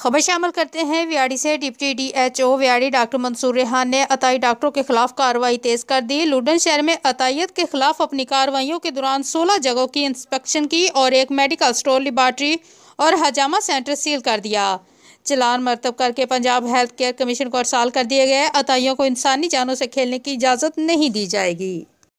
खबर शामिल करते हैं व्याड़ी से डिप्टी डीएचओ व्याड़ी डॉक्टर मंसूर रेहान ने अताई डॉक्टरों के खिलाफ कार्रवाई तेज कर दी लुडन शहर में अतायत के खिलाफ अपनी कार्रवाइयों के दौरान 16 जगहों की इंस्पेक्शन की और एक मेडिकल स्टोर लिबार्ट्री और हजामा सेंटर सील कर दिया चलान मरतब करके पंजाब हेल्थ केयर कमीशन को अरसाल कर दिए गए अताइयों को इंसानी जानों से खेलने की इजाज़त नहीं दी जाएगी